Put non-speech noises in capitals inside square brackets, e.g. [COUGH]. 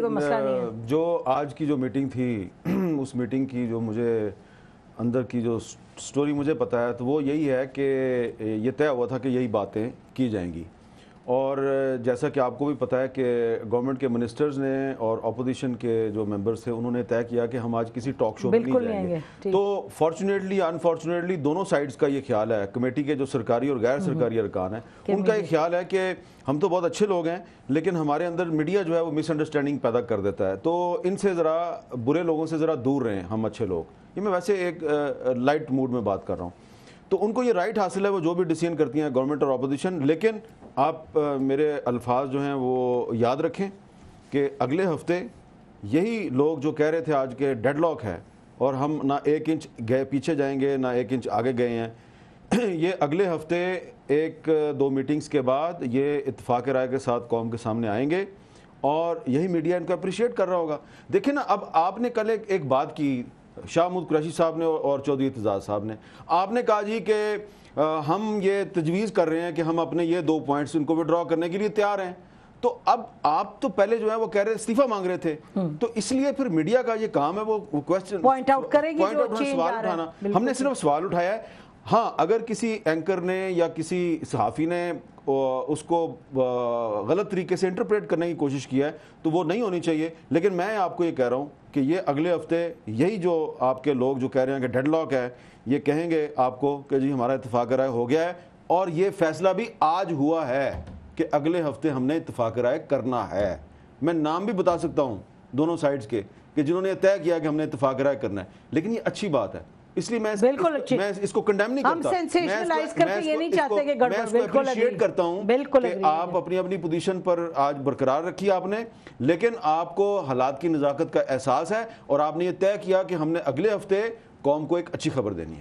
कोई मसला uh, नहीं है जो आज की जो मीटिंग थी [CLEARS THROAT] उस मीटिंग की जो मुझे अंदर की जो स्टोरी मुझे पता है तो वो यही है कि ये तय हुआ था कि यही बातें की जाएंगी और जैसा कि आपको भी पता है कि गवर्नमेंट के मिनिस्टर्स ने और अपोजिशन के जो मेंबर्स थे उन्होंने तय किया कि हम आज किसी टॉक शो में नहीं जाएंगे तो फॉर्चुनेटली अनफॉर्चुनेटली दोनों साइड्स का ये ख्याल है कमेटी के जो सरकारी और गैर सरकारी हम्म। अरकान हैं उनका ये ख्याल है कि हम तो बहुत अच्छे लोग हैं लेकिन हमारे अंदर मीडिया जो है वो मिसअंडरस्टैंडिंग पैदा कर देता है तो इनसे ज़रा बुरे लोगों से ज़रा दूर रहें हम अच्छे लोग ये मैं वैसे एक लाइट मूड में बात कर रहा हूँ तो उनको ये राइट हासिल है वो जो भी डिसीजन करती हैं गवर्नमेंट और अपोजिशन लेकिन आप मेरे अल्फाज जो हैं वो याद रखें कि अगले हफ्ते यही लोग जो कह रहे थे आज के डेडलॉक है और हम ना एक इंच गए पीछे जाएंगे ना एक इंच आगे गए हैं [CLEARS THROAT] ये अगले हफ्ते एक दो मीटिंग्स के बाद ये इतफाक़ राय के साथ कौम के सामने आएंगे और यही मीडिया इनको अप्रिशिएट कर रहा होगा देखिए ना अब आपने कल एक, एक बात की शाह महमूद कुरैशी साहब ने और चौधरी एतजाज़ साहब ने आपने कहा जी कि हम ये तजवीज़ कर रहे हैं कि हम अपने ये दो पॉइंट्स उनको विड्रॉ करने के लिए तैयार हैं तो अब आप तो पहले जो है वो कह रहे इस्तीफा मांग रहे थे हम्म। तो इसलिए फिर मीडिया का ये काम है वो क्वेश्चन पॉइंट आउट करेंगे पॉइंट आउट सवाल उठाना हमने सिर्फ सवाल उठाया है हाँ अगर किसी एंकर ने या किसी सहाफ़ी ने उसको गलत तरीके से इंटरप्रेट करने की कोशिश की है तो वो नहीं होनी चाहिए लेकिन मैं आपको ये कह रहा हूँ कि ये अगले हफ्ते यही जो आपके लोग जो कह रहे हैं कि डेडलॉक है ये कहेंगे आपको कि जी हमारा इतफाक़ राय हो गया है और ये फैसला भी आज हुआ है कि अगले हफ्ते हमने इतफाक़ राय करना है मैं नाम भी बता सकता हूँ दोनों साइड्स के कि जिन्होंने तय किया कि हमने इतफाक़ राय करना है लेकिन ये अच्छी बात है इसलिए मैं बिल्कुल इस, मैं इसको कंडेम नहीं करता हम सेंसेशनलाइज करके ये नहीं चाहते कि गड़बड़ बिल्कुल मैं अप्रिशिएट करता हूं बिल्कुल आप अपनी अपनी पोजीशन पर आज बरकरार रखी आपने लेकिन आपको हालात की नज़ाकत का एहसास है और आपने ये तय किया कि हमने अगले हफ्ते कौम को एक अच्छी खबर देनी है